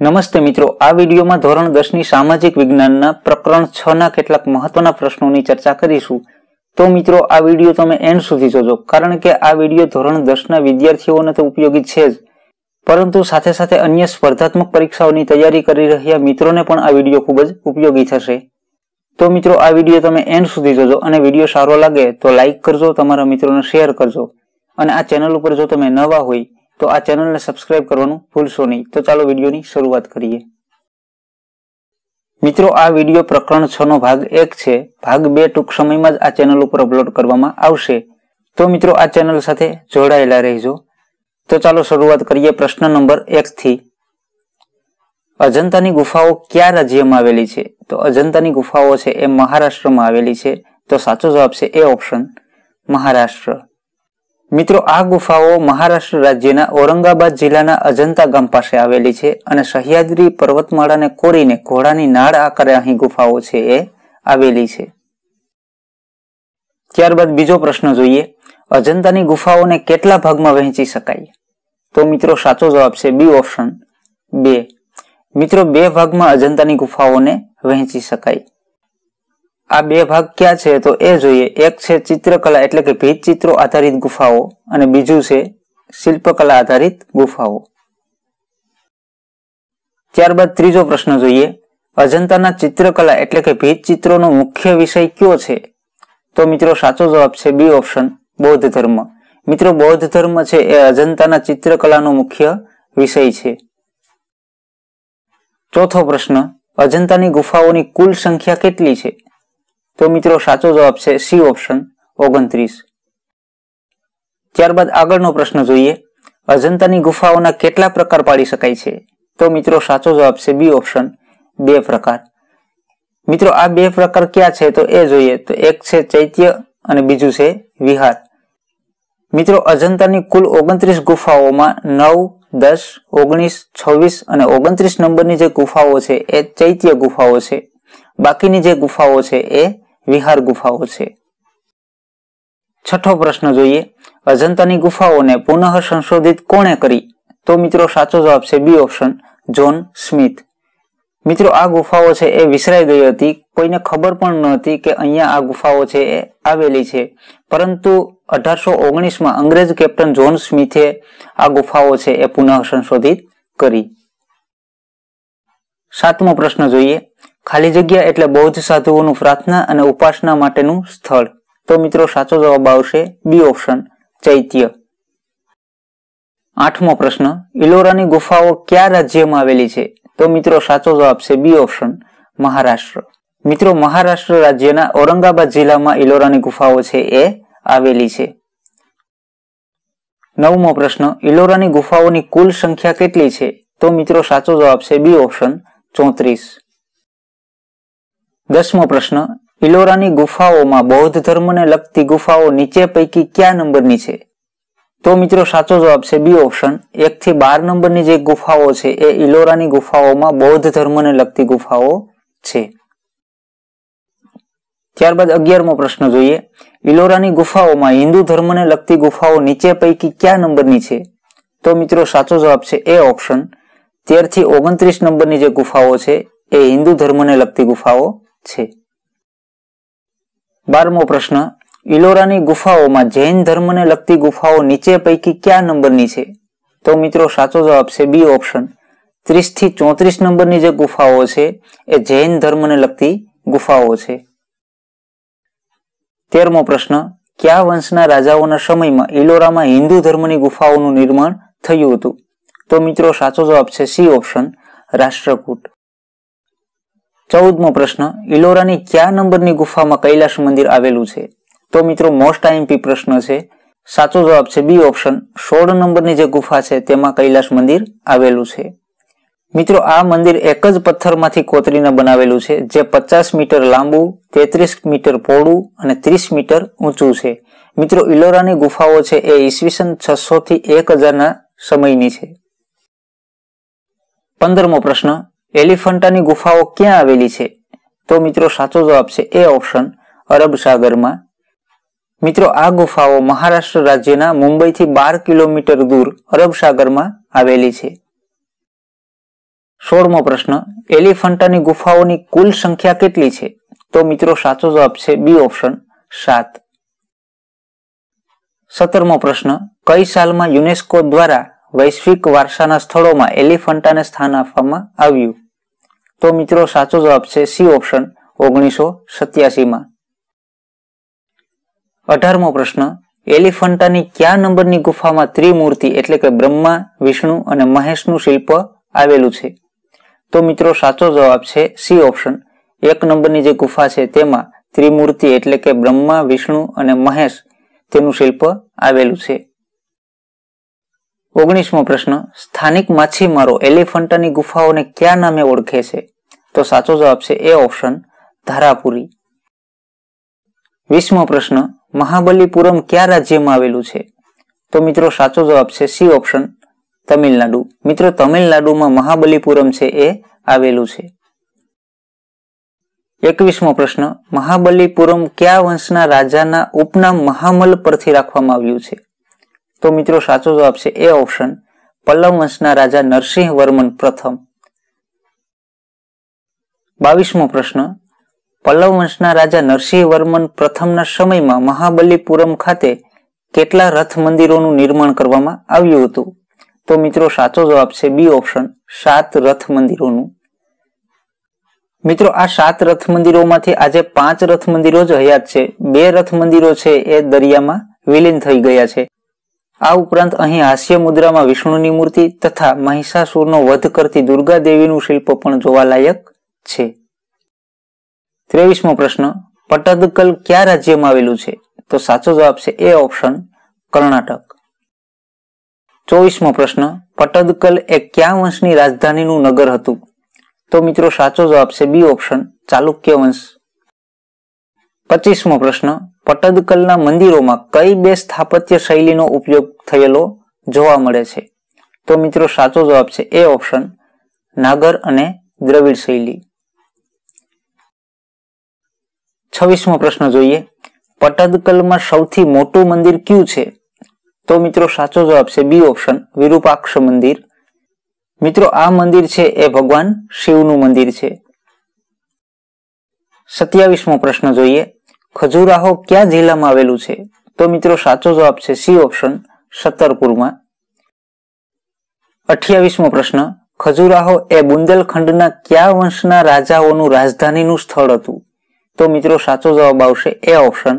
નમસ્તે મિત્રો આ વિડીયોમાં ધોરણ દસની સામાજિક વિજ્ઞાનના પ્રકરણ છ ના કેટલાક મહત્વના પ્રશ્નોની ચર્ચા કરીશું તો મિત્રો આ વિડીયો તમે એન્ડ સુધી જોજો કારણ કે આ વિડીયો ધોરણ દસના વિદ્યાર્થીઓને તો ઉપયોગી છે જ પરંતુ સાથે સાથે અન્ય સ્પર્ધાત્મક પરીક્ષાઓની તૈયારી કરી રહ્યા મિત્રોને પણ આ વિડીયો ખૂબ જ ઉપયોગી થશે તો મિત્રો આ વિડીયો તમે એન્ડ સુધી જોજો અને વિડીયો સારો લાગે તો લાઇક કરજો તમારા મિત્રોને શેર કરજો અને આ ચેનલ ઉપર જો તમે નવા હોય તો આ ચેનલને સબસ્ક્રાઇબ કરવાનું ભૂલશો નહીં તો ચાલો વિડીયોની શરૂઆત કરીએ મિત્રો આ વિડીયો પ્રકરણ છ નો ભાગ એક છે ભાગ બે ટૂંક સમયમાં જ આ ચેનલ ઉપર અપલોડ કરવામાં આવશે તો મિત્રો આ ચેનલ સાથે જોડાયેલા રહેજો તો ચાલો શરૂઆત કરીએ પ્રશ્ન નંબર એકથી અજંતાની ગુફાઓ કયા રાજ્યમાં આવેલી છે તો અજંતાની ગુફાઓ છે એ મહારાષ્ટ્રમાં આવેલી છે તો સાચો જવાબ છે એ ઓપ્શન મહારાષ્ટ્ર મિત્રો આ ગુફાઓ મહારાષ્ટ્ર રાજ્યના ઔરંગાબાદ જિલ્લાના અજંતા ગામ પાસે આવેલી છે અને સહ્યાદ્રી પર્વતમાળાને કોરીને ઘોડાની નાળ આકારે અહીં ગુફાઓ છે એ આવેલી છે ત્યારબાદ બીજો પ્રશ્ન જોઈએ અજંતાની ગુફાઓને કેટલા ભાગમાં વહેંચી શકાય તો મિત્રો સાચો જવાબ છે બી ઓપ્શન બે મિત્રો બે ભાગમાં અજંતાની ગુફાઓને વહેંચી શકાય આ બે ભાગ ક્યાં છે તો એ જોઈએ એક છે ચિત્રકલા એટલે કે ભીત ચિત્રો આધારિત ગુફાઓ અને બીજું છે શિલ્પકલા આધારિત ગુફાઓ ત્યારબાદ ત્રીજો પ્રશ્ન જોઈએ અજંતાના ચિત્રકલા એટલે કે ભીત ચિત્રોનો મુખ્ય વિષય કયો છે તો મિત્રો સાચો જવાબ છે બી ઓપ્શન બૌદ્ધ ધર્મ મિત્રો બૌદ્ધ ધર્મ છે એ અજંતાના ચિત્રકલાનો મુખ્ય વિષય છે ચોથો પ્રશ્ન અજંતાની ગુફાઓની કુલ સંખ્યા કેટલી છે તો મિત્રો સાચો જવાબ છે સી ઓપ્શન ઓગણત્રીસ ત્યારબાદ આગળનો પ્રશ્ન જોઈએ અજંતાની ગુફાઓના કેટલા પ્રકાર પાડી શકાય છે તો મિત્રો સાચો જવાબ છે બી ઓપ્શન બે પ્રકાર મિત્રો આ બે પ્રકાર ક્યાં છે તો એ જોઈએ તો એક છે ચૈત્ય અને બીજું છે વિહાર મિત્રો અજંતાની કુલ ઓગણત્રીસ ગુફાઓમાં નવ દસ ઓગણીસ છવ્વીસ અને ઓગણત્રીસ નંબરની જે ગુફાઓ છે એ ચૈત્ય ગુફાઓ છે બાકીની જે ગુફાઓ છે એ વિહાર ગુફાઓ છે છઠ્ઠો પ્રશ્ન જોઈએ અજંતાની ગુફાઓને પુનઃ સંશોધિત કોણે કરી તો મિત્રો સાચો જવાબ છે બી ઓપ્શન જોન સ્મિથ મિત્રો આ ગુફાઓ છે એ વિસરાઈ ગઈ હતી કોઈને ખબર પણ ન હતી કે અહીંયા આ ગુફાઓ છે એ આવેલી છે પરંતુ અઢારસો ઓગણીસમાં અંગ્રેજ કેપ્ટન જોન સ્મિથે આ ગુફાઓ છે એ પુનઃ સંશોધિત કરી સાતમો પ્રશ્ન જોઈએ ખાલી જગ્યા એટલે બૌદ્ધ સાધુઓનું પ્રાર્થના અને ઉપાસના માટેનું સ્થળ તો મિત્રો સાચો જવાબ આવશે બી ઓપ્શન ચૈત્ય આઠમો પ્રશ્ન ઇલોરાની ગુફાઓ ક્યાં રાજ્યમાં આવેલી છે તો મિત્રો સાચો જવાબ છે બી ઓપ્શન મહારાષ્ટ્ર મિત્રો મહારાષ્ટ્ર રાજ્યના ઔરંગાબાદ જિલ્લામાં ઇલોરાની ગુફાઓ છે એ આવેલી છે નવમો પ્રશ્ન ઇલોરાની ગુફાઓની કુલ સંખ્યા કેટલી છે તો મિત્રો સાચો જવાબ છે બી ઓપ્શન ચોત્રીસ દસમો પ્રશ્ન ઇલોરાની ગુફાઓમાં બૌદ્ધ ધર્મને લગતી ગુફાઓ નીચે પૈકી ક્યાં નંબરની છે તો મિત્રો સાચો જવાબ છે બી ઓપ્શન એક થી બાર નંબરની જે ગુફાઓ છે એ ઇલોરાની ગુફાઓમાં બૌદ્ધ ધર્મને લગતી ગુફાઓ છે ત્યારબાદ અગિયારમો પ્રશ્ન જોઈએ ઇલોરાની ગુફાઓમાં હિન્દુ ધર્મને લગતી ગુફાઓ નીચે પૈકી કયા નંબરની છે તો મિત્રો સાચો જવાબ છે એ ઓપ્શન તેર થી ઓગણત્રીસ નંબરની જે ગુફાઓ છે એ હિન્દુ ધર્મને લગતી ગુફાઓ છે બારમો પ્રશ્ન ઇલોરાની ગુફાઓમાં જૈન ધર્મને લગતી ગુફાઓ નીચે પૈકી કયા નંબરની છે તો મિત્રો સાચો જવાબ છે બી ઓપ્શન ત્રીસ થી ચોત્રીસ નંબરની જે ગુફાઓ છે એ જૈન ધર્મને લગતી ગુફાઓ છે તેરમો પ્રશ્ન કયા વંશના રાજાઓના સમયમાં ઇલોરામાં હિન્દુ ધર્મની ગુફાઓનું નિર્માણ થયું હતું તો મિત્રો સાચો જવાબ છે સી ઓપ્શન રાષ્ટ્રકૂટ ચૌદમો પ્રશ્ન ઇલોરાની કયા નંબરની ગુફામાં કૈલાશ મંદિર આવેલું છે તો મિત્રો મોસ્ટ આઈએમપી પ્રશ્ન છે સાચો જવાબ છે બી ઓપ્શન સોળ નંબરની જે ગુફા છે તેમાં કૈલાશ મંદિર આવેલું છે મિત્રો આ મંદિર એક જ પથ્થરમાંથી કોતરીને બનાવેલું છે જે પચાસ મીટર લાંબુ તેત્રીસ મીટર પહોળું અને ત્રીસ મીટર ઊંચું છે મિત્રો ઇલોરાની ગુફાઓ છે એ ઈસવીસન છસો થી એક હજારના સમયની છે પંદરમો પ્રશ્ન એલિફન્ટાની ગુફાઓ ક્યાં આવેલી છે તો મિત્રો સાચો જવાબ છે એ ઓપ્શન અરબ સાગરમાં મિત્રો આ ગુફાઓ મહારાષ્ટ્ર રાજ્યના મુંબઈથી બાર કિલોમીટર દૂર અરબ સાગરમાં આવેલી છે સોળમો પ્રશ્ન એલિફન્ટાની ગુફાઓની કુલ સંખ્યા કેટલી છે તો મિત્રો સાચો જવાબ છે બી ઓપ્શન સાત સત્તરમો પ્રશ્ન કઈ સાલમાં યુનેસ્કો દ્વારા વૈશ્વિક વારસાના સ્થળોમાં એલિફન્ટાને સ્થાન આપવામાં આવ્યું તો મિત્રો સાચો જવાબ છે સી ઓપ્શન ઓગણીસો સત્યાસીમાં અઢારમો પ્રશ્ન એલિફન્ટાની કયા નંબરની ગુફામાં ત્રિમૂર્તિ એટલે કે બ્રહ્મા વિષ્ણુ અને મહેશનું શિલ્પ આવેલું છે તો મિત્રો સાચો જવાબ છે સી ઓપ્શન એક નંબરની જે ગુફા છે તેમાં ત્રિમૂર્તિ એટલે કે બ્રહ્મા વિષ્ણુ અને મહેશ તેનું શિલ્પ આવેલું છે ઓગણીસમો પ્રશ્ન સ્થાનિક માછીમારો એલિફન્ટાની ગુફાઓને ક્યાં નામે ઓળખે છે તો સાચો જવાબ છે એ ઓપ્શન ધારાપુરી વીસમો પ્રશ્ન મહાબલીપુરમ કયા રાજ્યમાં આવેલું છે તો મિત્રો સાચો જવાબ છે સી ઓપ્શન તમિલનાડુ મિત્રો તમિલનાડુમાં મહાબલીપુરમ છે એ આવેલું છે એકવીસમો પ્રશ્ન મહાબલીપુરમ કયા વંશના રાજાના ઉપનામ મહામલ પરથી રાખવામાં આવ્યું છે તો મિત્રો સાચો જવાબ છે એ ઓપ્શન પલ્લવ વંશના રાજા નરસિંહ વર્મન પ્રથમ બાવીસમો પ્રશ્ન પલ્લવ વંશના રાજા નરસિંહ વર્મન પ્રથમના સમયમાં મહાબલીપુરમ ખાતે કેટલા રથ મંદિરોનું નિર્માણ કરવામાં આવ્યું હતું તો મિત્રો સાચો જવાબ છે બી ઓપ્શન સાત રથ મંદિરોનું મિત્રો આ સાત રથ મંદિરોમાંથી આજે પાંચ રથ મંદિરો જ હયાત છે બે રથ મંદિરો છે એ દરિયામાં વિલીન થઈ ગયા છે આ ઉપરાંત અહીં હાસ્ય મુદ્રામાં વિષ્ણુની મૂર્તિ તથા મહિષાસુરનો વધ કરતી દુર્ગા દેવીનું શિલ્પ પણ જોવાલાયક છે ત્રેવીસમો પ્રશ્ન પટદકલ કયા રાજ્યમાં આવેલું છે તો સાચો જવાબ છે એ ઓપ્શન કર્ણાટક ચોવીસમો પ્રશ્ન પટદકલ એ ક્યાં વંશની રાજધાનીનું નગર હતું તો મિત્રો સાચો જવાબ છે બી ઓપ્શન ચાલુક્ય વંશ પચીસમો પ્રશ્ન પટદકલના મંદિરોમાં કઈ બે સ્થાપત્ય શૈલીનો ઉપયોગ થયેલો જોવા મળે છે તો મિત્રો સાચો જવાબ છે એ ઓપ્શન નાગર અને દ્રવિડ શૈલી છવ્વીસમો પ્રશ્ન જોઈએ પટદકલમાં સૌથી મોટું મંદિર કયું છે તો મિત્રો સાચો જવાબ છે બી ઓપ્શન વિરૂપાક્ષ મંદિર મિત્રો આ મંદિર છે એ ભગવાન શિવનું મંદિર છે સત્યાવીસમો પ્રશ્ન જોઈએ ખજુરાહો ક્યાં જિલ્લામાં આવેલું છે તો મિત્રો સાચો જવાબ છે સી ઓપ્શન સત્તરપુરમાં અઠ્યાવીસમો પ્રશ્ન ખજુરાહો એ બુંદેલખંડના કયા વંશના રાજાઓનું રાજધાનીનું સ્થળ હતું તો મિત્રો સાચો જવાબ આવશે એ ઓપ્શન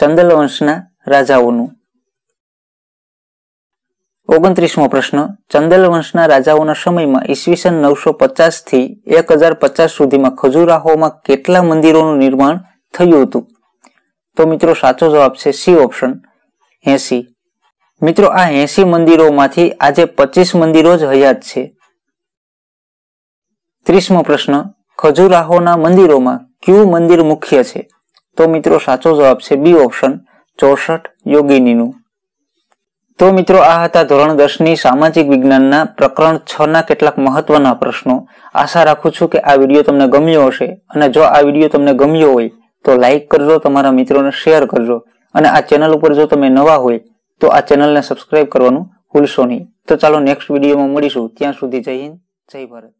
ચંદલ વંશના રાજાઓનું ઓગણત્રીસમો પ્રશ્ન ચંદલ વંશના રાજાઓના સમયમાં ઈસવીસન નવસો પચાસ થી એક હજાર પચાસ સુધીમાં ખજુરાહોમાં કેટલા મંદિરોનું નિર્માણ થયું હતું તો મિત્રો સાચો જવાબ છે સી ઓપ્શન એસી મિત્રો આ એસી મંદિરોમાંથી આજે પચીસ મંદિરો જ હયાત છે ત્રીસમો પ્રશ્ન ખજુરાહોના મંદિરોમાં ક્યુ મંદિર મુખ્ય છે તો મિત્રો સાચો જવાબ છે બી ઓપ્શન ચોસઠ યોગિનીનું તો મિત્રો આ હતા ધોરણ દસની સામાજિક વિજ્ઞાનના પ્રકરણ છ ના કેટલાક મહત્વના પ્રશ્નો આશા રાખું છું કે આ વિડીયો તમને ગમ્યો હશે અને જો આ વિડીયો તમને ગમ્યો હોય તો લાઈક કરજો તમારા મિત્રોને શેર કરજો અને આ ચેનલ ઉપર જો તમે નવા હોય તો આ ચેનલને સબસ્ક્રાઇબ કરવાનું ભૂલશો નહીં તો ચાલો નેક્સ્ટ વિડીયોમાં મળીશું ત્યાં સુધી જય હિન્દ જય ભારત